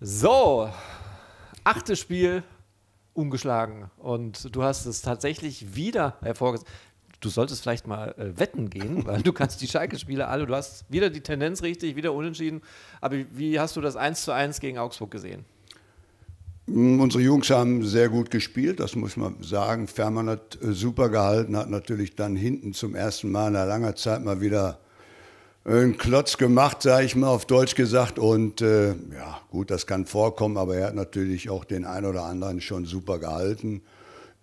So, achtes Spiel ungeschlagen und du hast es tatsächlich wieder hervorgesetzt. Du solltest vielleicht mal äh, wetten gehen, weil du kannst die Schalke-Spiele alle, du hast wieder die Tendenz richtig, wieder unentschieden. Aber wie hast du das 1 zu 1 gegen Augsburg gesehen? Mm, unsere Jungs haben sehr gut gespielt, das muss man sagen. Fährmann hat äh, super gehalten, hat natürlich dann hinten zum ersten Mal in einer langer Zeit mal wieder einen Klotz gemacht, sage ich mal auf Deutsch gesagt. Und äh, ja, gut, das kann vorkommen, aber er hat natürlich auch den einen oder anderen schon super gehalten.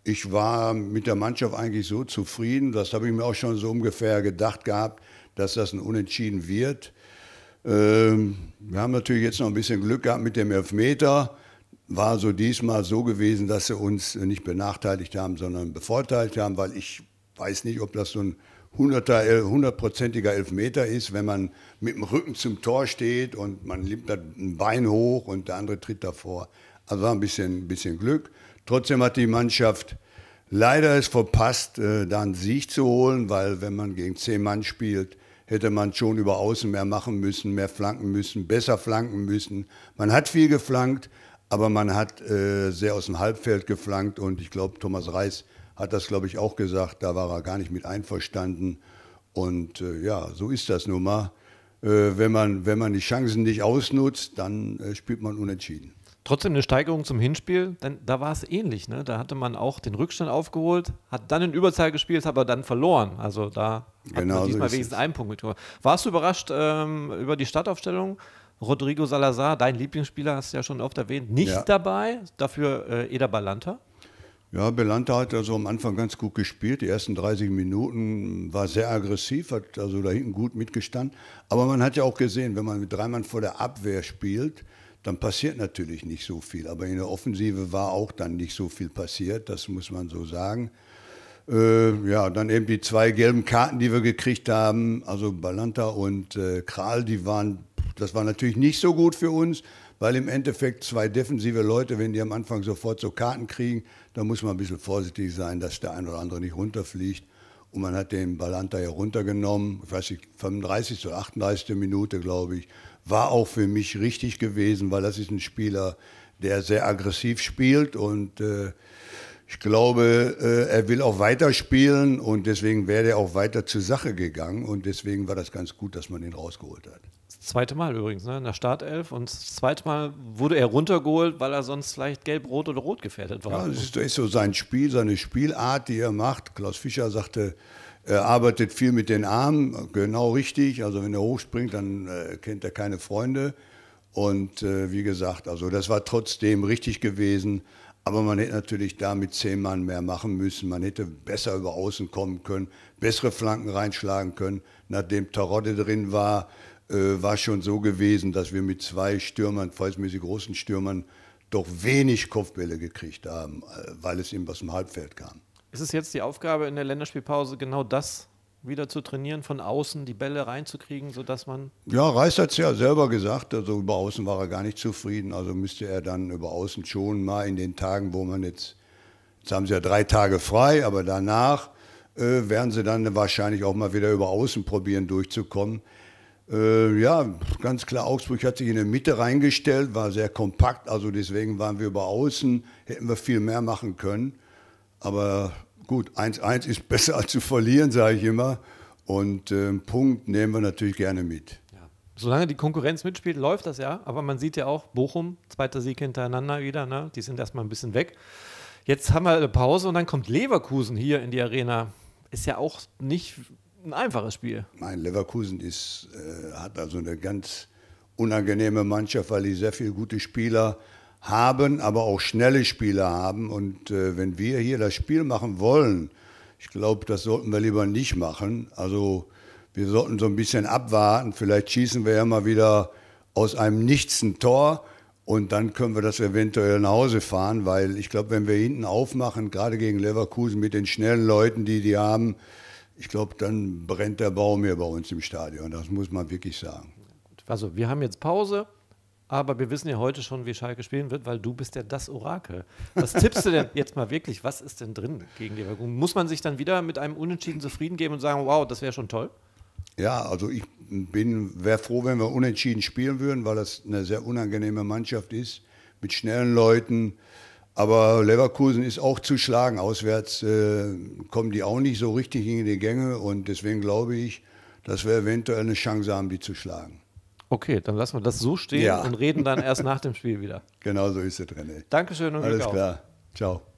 Ich war mit der Mannschaft eigentlich so zufrieden, das habe ich mir auch schon so ungefähr gedacht gehabt, dass das ein Unentschieden wird. Ähm, wir haben natürlich jetzt noch ein bisschen Glück gehabt mit dem Elfmeter. War so diesmal so gewesen, dass sie uns nicht benachteiligt haben, sondern bevorteilt haben, weil ich weiß nicht, ob das so ein hundertprozentiger Elfmeter ist, wenn man mit dem Rücken zum Tor steht und man nimmt ein Bein hoch und der andere tritt davor. Also war ein bisschen, ein bisschen Glück. Trotzdem hat die Mannschaft leider es verpasst, äh, da einen Sieg zu holen, weil wenn man gegen zehn Mann spielt, hätte man schon über Außen mehr machen müssen, mehr flanken müssen, besser flanken müssen. Man hat viel geflankt, aber man hat äh, sehr aus dem Halbfeld geflankt und ich glaube, Thomas Reis hat das, glaube ich, auch gesagt. Da war er gar nicht mit einverstanden. Und äh, ja, so ist das nun mal. Äh, wenn, man, wenn man die Chancen nicht ausnutzt, dann äh, spielt man unentschieden. Trotzdem eine Steigerung zum Hinspiel, denn da war es ähnlich. Ne? Da hatte man auch den Rückstand aufgeholt, hat dann in Überzahl gespielt, hat aber dann verloren. Also da genau hat man genau, diesmal so wenigstens einen Punkt mitgebracht. Warst du überrascht ähm, über die Startaufstellung? Rodrigo Salazar, dein Lieblingsspieler, hast du ja schon oft erwähnt, nicht ja. dabei, dafür äh, Eder Ballanter? Ja, Belanta hat also am Anfang ganz gut gespielt. Die ersten 30 Minuten war sehr aggressiv, hat also da hinten gut mitgestanden. Aber man hat ja auch gesehen, wenn man mit drei Mann vor der Abwehr spielt, dann passiert natürlich nicht so viel. Aber in der Offensive war auch dann nicht so viel passiert, das muss man so sagen. Äh, ja, dann eben die zwei gelben Karten, die wir gekriegt haben, also Balanta und äh, Kral, die waren, das war natürlich nicht so gut für uns, weil im Endeffekt zwei defensive Leute, wenn die am Anfang sofort so Karten kriegen, da muss man ein bisschen vorsichtig sein, dass der ein oder andere nicht runterfliegt. Und man hat den Balanta ja runtergenommen, ich weiß nicht, 35. oder 38. Minute, glaube ich. War auch für mich richtig gewesen, weil das ist ein Spieler, der sehr aggressiv spielt und äh, ich glaube, äh, er will auch weiterspielen und deswegen wäre er auch weiter zur Sache gegangen und deswegen war das ganz gut, dass man ihn rausgeholt hat. Das zweite Mal übrigens, ne? in der Startelf und das zweite Mal wurde er runtergeholt, weil er sonst vielleicht gelb-rot oder rot gefährdet war. Ja, das ist, das ist so sein Spiel, seine Spielart, die er macht. Klaus Fischer sagte, er arbeitet viel mit den Armen, genau richtig. Also wenn er hochspringt, dann äh, kennt er keine Freunde. Und äh, wie gesagt, also das war trotzdem richtig gewesen. Aber man hätte natürlich da mit zehn Mann mehr machen müssen. Man hätte besser über Außen kommen können, bessere Flanken reinschlagen können. Nachdem Tarotte drin war, äh, war schon so gewesen, dass wir mit zwei Stürmern, verhältnismäßig großen Stürmern, doch wenig Kopfbälle gekriegt haben, äh, weil es eben aus dem Halbfeld kam. Ist es jetzt die Aufgabe in der Länderspielpause, genau das wieder zu trainieren, von außen die Bälle reinzukriegen, sodass man. Ja, Reis hat es ja selber gesagt, also über außen war er gar nicht zufrieden, also müsste er dann über außen schon mal in den Tagen, wo man jetzt, jetzt haben sie ja drei Tage frei, aber danach äh, werden sie dann wahrscheinlich auch mal wieder über außen probieren durchzukommen. Äh, ja, ganz klar, Augsburg hat sich in der Mitte reingestellt, war sehr kompakt, also deswegen waren wir über außen, hätten wir viel mehr machen können. Aber Gut, 1-1 ist besser als zu verlieren, sage ich immer. Und äh, Punkt nehmen wir natürlich gerne mit. Ja. Solange die Konkurrenz mitspielt, läuft das ja. Aber man sieht ja auch, Bochum, zweiter Sieg hintereinander wieder. Ne? Die sind erstmal ein bisschen weg. Jetzt haben wir eine Pause und dann kommt Leverkusen hier in die Arena. Ist ja auch nicht ein einfaches Spiel. Nein, Leverkusen ist, äh, hat also eine ganz unangenehme Mannschaft, weil die sehr viele gute Spieler haben haben, aber auch schnelle Spieler haben. Und äh, wenn wir hier das Spiel machen wollen, ich glaube, das sollten wir lieber nicht machen. Also wir sollten so ein bisschen abwarten. Vielleicht schießen wir ja mal wieder aus einem Nichts ein Tor und dann können wir das eventuell nach Hause fahren, weil ich glaube, wenn wir hinten aufmachen, gerade gegen Leverkusen mit den schnellen Leuten, die die haben, ich glaube, dann brennt der Baum hier bei uns im Stadion. Das muss man wirklich sagen. Also wir haben jetzt Pause. Aber wir wissen ja heute schon, wie Schalke spielen wird, weil du bist ja das Orakel. Was tippst du denn jetzt mal wirklich? Was ist denn drin gegen Leverkusen? Muss man sich dann wieder mit einem Unentschieden zufrieden geben und sagen, wow, das wäre schon toll? Ja, also ich bin, wäre froh, wenn wir unentschieden spielen würden, weil das eine sehr unangenehme Mannschaft ist, mit schnellen Leuten. Aber Leverkusen ist auch zu schlagen. Auswärts äh, kommen die auch nicht so richtig in die Gänge. Und deswegen glaube ich, dass wir eventuell eine Chance haben, die zu schlagen. Okay, dann lassen wir das so stehen ja. und reden dann erst nach dem Spiel wieder. Genau so ist es drin. Ey. Dankeschön und Alles klar. Ciao.